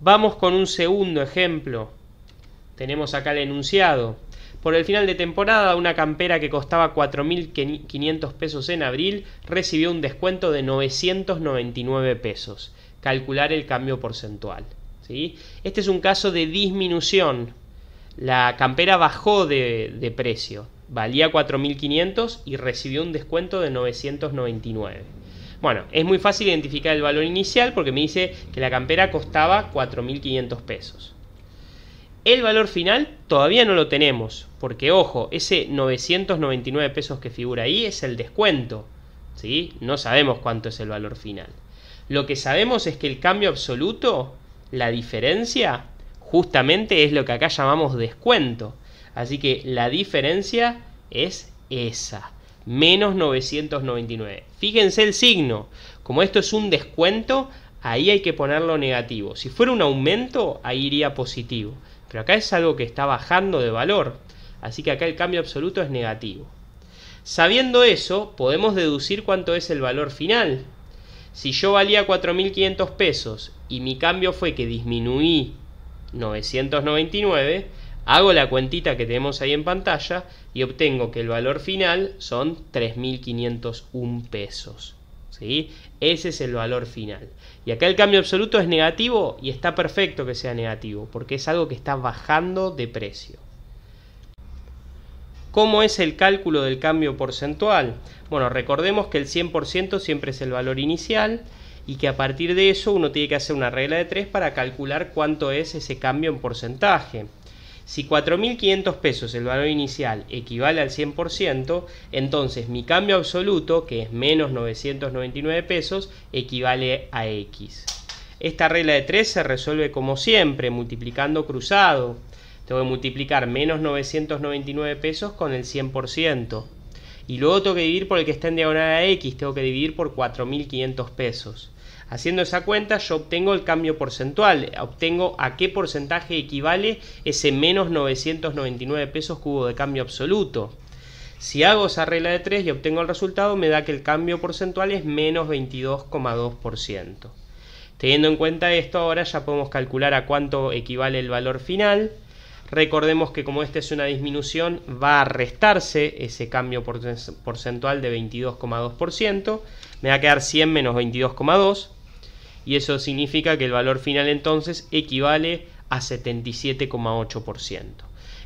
Vamos con un segundo ejemplo. Tenemos acá el enunciado. Por el final de temporada, una campera que costaba 4.500 pesos en abril recibió un descuento de 999 pesos. Calcular el cambio porcentual. Este es un caso de disminución. La campera bajó de, de precio. Valía 4.500 y recibió un descuento de 999. Bueno, es muy fácil identificar el valor inicial porque me dice que la campera costaba 4.500 pesos. El valor final todavía no lo tenemos, porque ojo, ese 999 pesos que figura ahí es el descuento, ¿sí? No sabemos cuánto es el valor final. Lo que sabemos es que el cambio absoluto, la diferencia, justamente es lo que acá llamamos descuento. Así que la diferencia es esa menos 999. Fíjense el signo, como esto es un descuento, ahí hay que ponerlo negativo. Si fuera un aumento, ahí iría positivo. Pero acá es algo que está bajando de valor, así que acá el cambio absoluto es negativo. Sabiendo eso, podemos deducir cuánto es el valor final. Si yo valía 4.500 pesos y mi cambio fue que disminuí 999, Hago la cuentita que tenemos ahí en pantalla y obtengo que el valor final son 3.501 pesos. ¿sí? Ese es el valor final. Y acá el cambio absoluto es negativo y está perfecto que sea negativo porque es algo que está bajando de precio. ¿Cómo es el cálculo del cambio porcentual? Bueno, recordemos que el 100% siempre es el valor inicial y que a partir de eso uno tiene que hacer una regla de 3 para calcular cuánto es ese cambio en porcentaje. Si 4.500 pesos el valor inicial equivale al 100%, entonces mi cambio absoluto, que es menos 999 pesos, equivale a X. Esta regla de 3 se resuelve como siempre, multiplicando cruzado. Tengo que multiplicar menos 999 pesos con el 100%. Y luego tengo que dividir por el que está en diagonal a X, tengo que dividir por 4.500 pesos. Haciendo esa cuenta yo obtengo el cambio porcentual, obtengo a qué porcentaje equivale ese menos 999 pesos cubo de cambio absoluto. Si hago esa regla de 3 y obtengo el resultado, me da que el cambio porcentual es menos 22,2%. Teniendo en cuenta esto, ahora ya podemos calcular a cuánto equivale el valor final. Recordemos que como esta es una disminución, va a restarse ese cambio porcentual de 22,2%. Me va a quedar 100 menos 22,2 y eso significa que el valor final entonces equivale a 77,8%.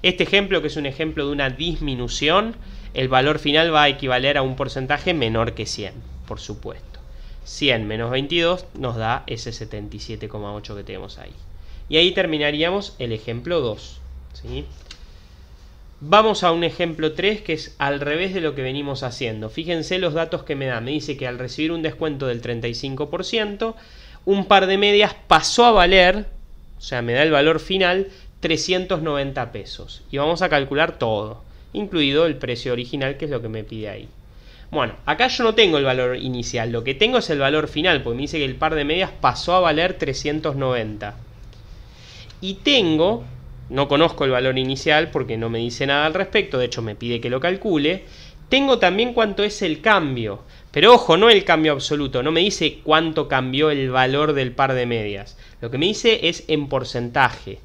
Este ejemplo, que es un ejemplo de una disminución, el valor final va a equivaler a un porcentaje menor que 100, por supuesto. 100 menos 22 nos da ese 77,8 que tenemos ahí. Y ahí terminaríamos el ejemplo 2. ¿sí? Vamos a un ejemplo 3 que es al revés de lo que venimos haciendo. Fíjense los datos que me da. Me dice que al recibir un descuento del 35%, un par de medias pasó a valer, o sea, me da el valor final, 390 pesos. Y vamos a calcular todo, incluido el precio original, que es lo que me pide ahí. Bueno, acá yo no tengo el valor inicial, lo que tengo es el valor final, porque me dice que el par de medias pasó a valer 390. Y tengo, no conozco el valor inicial porque no me dice nada al respecto, de hecho me pide que lo calcule, tengo también cuánto es el cambio. Pero ojo, no el cambio absoluto, no me dice cuánto cambió el valor del par de medias. Lo que me dice es en porcentaje.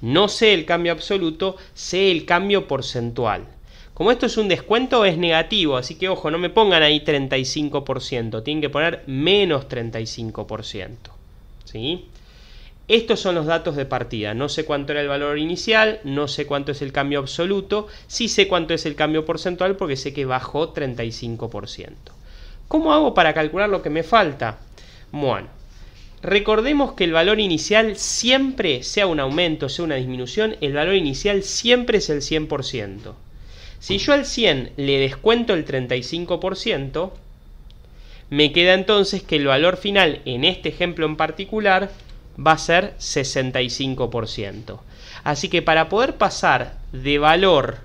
No sé el cambio absoluto, sé el cambio porcentual. Como esto es un descuento, es negativo, así que ojo, no me pongan ahí 35%, tienen que poner menos 35%. ¿Sí? Estos son los datos de partida. No sé cuánto era el valor inicial, no sé cuánto es el cambio absoluto, sí sé cuánto es el cambio porcentual porque sé que bajó 35%. ¿Cómo hago para calcular lo que me falta? Bueno, recordemos que el valor inicial siempre, sea un aumento, o sea una disminución, el valor inicial siempre es el 100%. Si yo al 100 le descuento el 35%, me queda entonces que el valor final, en este ejemplo en particular, va a ser 65%. Así que para poder pasar de valor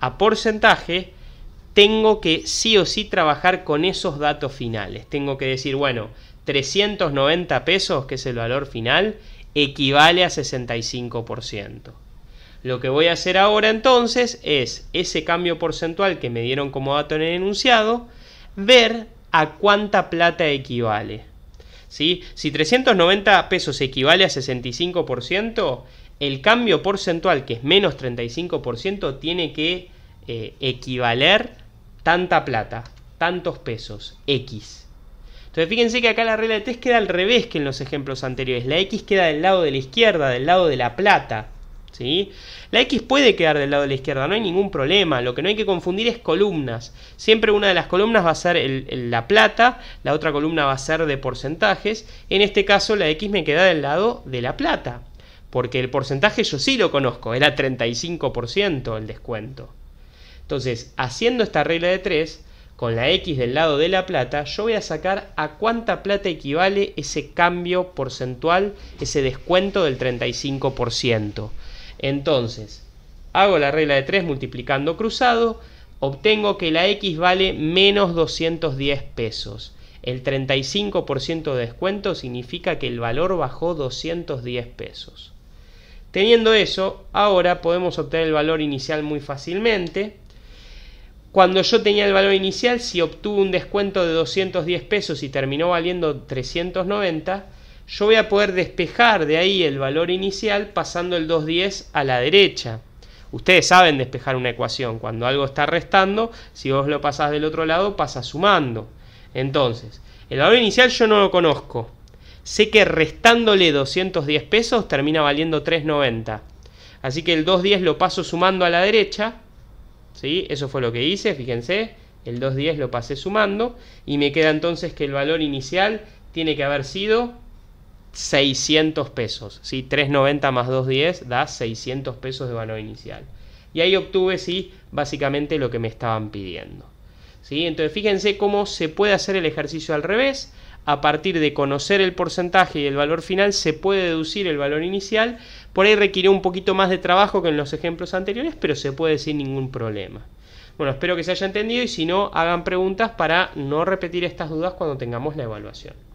a porcentaje, tengo que sí o sí trabajar con esos datos finales. Tengo que decir, bueno, 390 pesos, que es el valor final, equivale a 65%. Lo que voy a hacer ahora entonces es ese cambio porcentual que me dieron como dato en el enunciado, ver a cuánta plata equivale. Si 390 pesos equivale a 65%, el cambio porcentual, que es menos 35%, tiene que eh, equivaler tanta plata, tantos pesos, X. Entonces fíjense que acá la regla de 3 queda al revés que en los ejemplos anteriores. La X queda del lado de la izquierda, del lado de la plata. ¿Sí? La X puede quedar del lado de la izquierda, no hay ningún problema. Lo que no hay que confundir es columnas. Siempre una de las columnas va a ser la plata, la otra columna va a ser de porcentajes. En este caso la X me queda del lado de la plata, porque el porcentaje yo sí lo conozco, era 35% el descuento. Entonces, haciendo esta regla de 3, con la X del lado de la plata, yo voy a sacar a cuánta plata equivale ese cambio porcentual, ese descuento del 35%. Entonces, hago la regla de 3 multiplicando cruzado, obtengo que la X vale menos 210 pesos. El 35% de descuento significa que el valor bajó 210 pesos. Teniendo eso, ahora podemos obtener el valor inicial muy fácilmente. Cuando yo tenía el valor inicial, si obtuve un descuento de 210 pesos y terminó valiendo 390, yo voy a poder despejar de ahí el valor inicial pasando el 210 a la derecha. Ustedes saben despejar una ecuación. Cuando algo está restando, si vos lo pasás del otro lado, pasa sumando. Entonces, el valor inicial yo no lo conozco. Sé que restándole 210 pesos termina valiendo 390. Así que el 210 lo paso sumando a la derecha. ¿Sí? Eso fue lo que hice, fíjense. El 210 lo pasé sumando. Y me queda entonces que el valor inicial tiene que haber sido 600 pesos, ¿sí? 390 más 210 da 600 pesos de valor inicial. Y ahí obtuve, sí, básicamente lo que me estaban pidiendo. ¿sí? Entonces fíjense cómo se puede hacer el ejercicio al revés. A partir de conocer el porcentaje y el valor final se puede deducir el valor inicial. Por ahí requiere un poquito más de trabajo que en los ejemplos anteriores, pero se puede sin ningún problema. Bueno, espero que se haya entendido y si no, hagan preguntas para no repetir estas dudas cuando tengamos la evaluación.